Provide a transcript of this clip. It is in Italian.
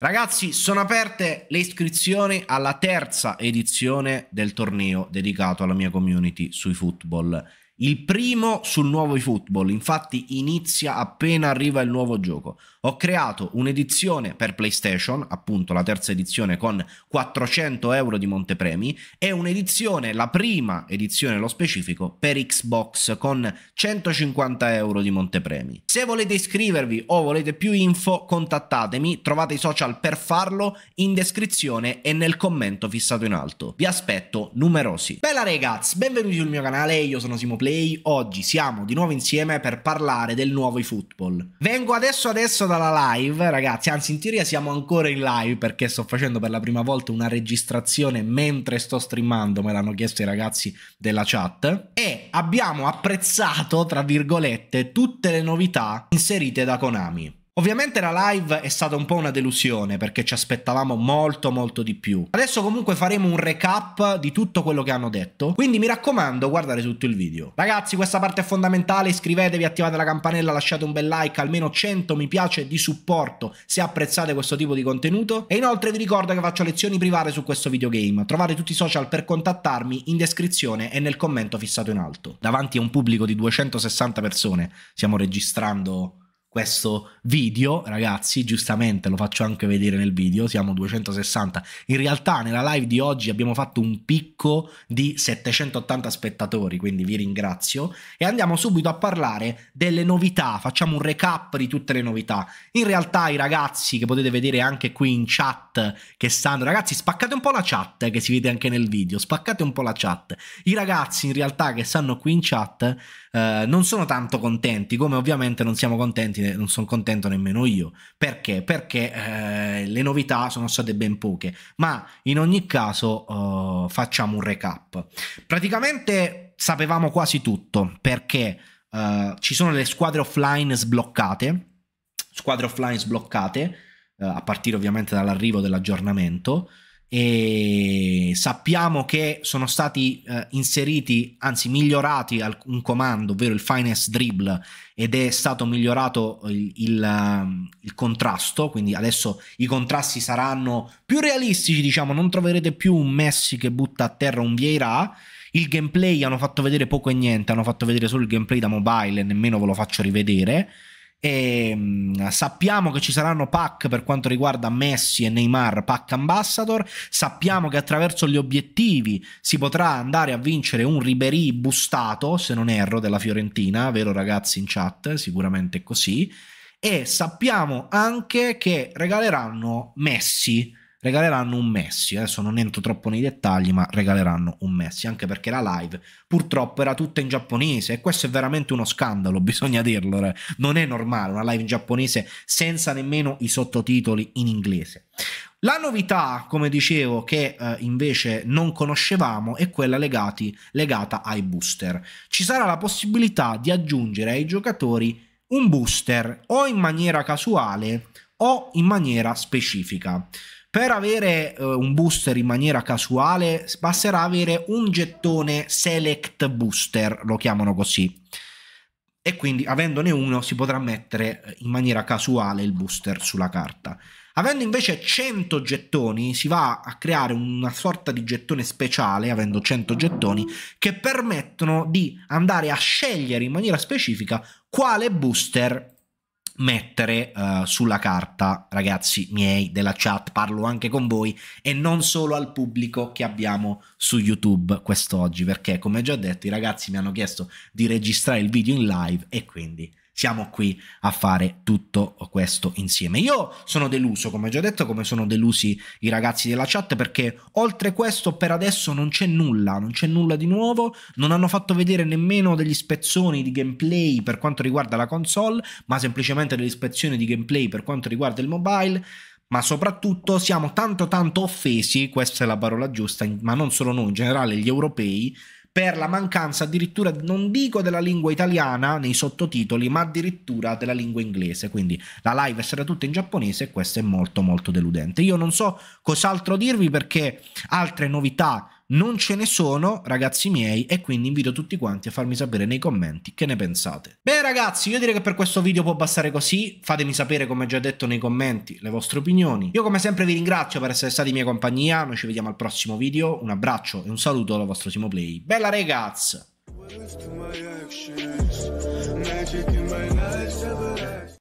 Ragazzi, sono aperte le iscrizioni alla terza edizione del torneo dedicato alla mia community sui football. Il primo sul nuovo eFootball, infatti inizia appena arriva il nuovo gioco. Ho creato un'edizione per PlayStation, appunto la terza edizione con 400 euro di montepremi, e un'edizione, la prima edizione nello specifico, per Xbox con 150 euro di montepremi. Se volete iscrivervi o volete più info, contattatemi, trovate i social per farlo in descrizione e nel commento fissato in alto. Vi aspetto numerosi. Bella ragazzi, benvenuti sul mio canale, io sono Simo Play Play oggi siamo di nuovo insieme per parlare del nuovo eFootball. Vengo adesso adesso dalla live, ragazzi, anzi in teoria siamo ancora in live perché sto facendo per la prima volta una registrazione mentre sto streamando, me l'hanno chiesto i ragazzi della chat e abbiamo apprezzato, tra virgolette, tutte le novità inserite da Konami. Ovviamente la live è stata un po' una delusione perché ci aspettavamo molto molto di più. Adesso comunque faremo un recap di tutto quello che hanno detto, quindi mi raccomando guardate tutto il video. Ragazzi questa parte è fondamentale, iscrivetevi, attivate la campanella, lasciate un bel like, almeno 100 mi piace di supporto se apprezzate questo tipo di contenuto e inoltre vi ricordo che faccio lezioni private su questo videogame. Trovate tutti i social per contattarmi in descrizione e nel commento fissato in alto. Davanti a un pubblico di 260 persone stiamo registrando questo video, ragazzi, giustamente lo faccio anche vedere nel video, siamo 260. In realtà nella live di oggi abbiamo fatto un picco di 780 spettatori, quindi vi ringrazio e andiamo subito a parlare delle novità, facciamo un recap di tutte le novità. In realtà i ragazzi che potete vedere anche qui in chat che stanno, ragazzi, spaccate un po' la chat che si vede anche nel video, spaccate un po' la chat. I ragazzi in realtà che stanno qui in chat eh, non sono tanto contenti, come ovviamente non siamo contenti, non sono contento nemmeno io. Perché? Perché eh, le novità sono state ben poche, ma in ogni caso eh, facciamo un recap. Praticamente sapevamo quasi tutto perché eh, ci sono le squadre offline sbloccate, squadre offline sbloccate, eh, a partire ovviamente dall'arrivo dell'aggiornamento e sappiamo che sono stati eh, inseriti, anzi migliorati un comando, ovvero il finest dribble ed è stato migliorato il, il, um, il, contrasto, quindi adesso i contrasti saranno più realistici, diciamo, non troverete più un Messi che butta a terra un Vieira. Il gameplay hanno fatto vedere poco e niente, hanno fatto vedere solo il gameplay da mobile e nemmeno ve lo faccio rivedere. E, mm, sappiamo che ci saranno pack per quanto riguarda Messi e Neymar, pack ambassador. Sappiamo che attraverso gli obiettivi si potrà andare a vincere un Ribery bustato, se non erro, della Fiorentina, vero ragazzi in chat? Sicuramente è così. E sappiamo anche che regaleranno Messi regaleranno un Messi. Adesso non entro troppo nei dettagli, ma regaleranno un Messi, anche perché la live purtroppo era tutta in giapponese e questo è veramente uno scandalo, bisogna dirlo. Non è normale una live in giapponese senza nemmeno i sottotitoli in inglese. La novità, come dicevo, che eh, invece non conoscevamo è quella legati, legata ai booster. Ci sarà la possibilità di aggiungere ai giocatori un booster o in maniera casuale o in maniera specifica. Per avere eh, un booster in maniera casuale basterà avere un gettone Select Booster, lo chiamano così. E quindi avendone uno si potrà mettere eh, in maniera casuale il booster sulla carta. Avendo invece 100 gettoni si va a creare una sorta di gettone speciale, avendo 100 gettoni, che permettono di andare a scegliere in maniera specifica quale booster mettere uh, sulla carta, ragazzi miei della chat, parlo anche con voi e non solo al pubblico che abbiamo su YouTube quest'oggi, perché come già detto i ragazzi mi hanno chiesto di registrare il video in live e quindi siamo qui a fare tutto questo insieme. Io sono deluso, come già detto, come sono delusi i ragazzi della chat, perché oltre questo per adesso non c'è nulla, non c'è nulla di nuovo, non hanno fatto vedere nemmeno degli spezzoni di gameplay per quanto riguarda la console, ma semplicemente delle ispezioni di gameplay per quanto riguarda il mobile ma soprattutto siamo tanto tanto offesi, questa è la parola giusta, ma non solo noi, in generale gli europei, per la mancanza addirittura, non dico della lingua italiana nei sottotitoli, ma addirittura della lingua inglese. Quindi la live sarà tutta in giapponese e questo è molto molto deludente. Io non so cos'altro dirvi perché altre novità non ce ne sono, ragazzi miei, e quindi invito tutti quanti a farmi sapere nei commenti che ne pensate. Beh ragazzi, io direi che per questo video può bastare così. Fatemi sapere, come già detto nei commenti, le vostre opinioni. Io come sempre vi ringrazio per essere stati in mia compagnia. Noi ci vediamo al prossimo video. Un abbraccio e un saluto dal vostro Simo Play. Bella ragazzi!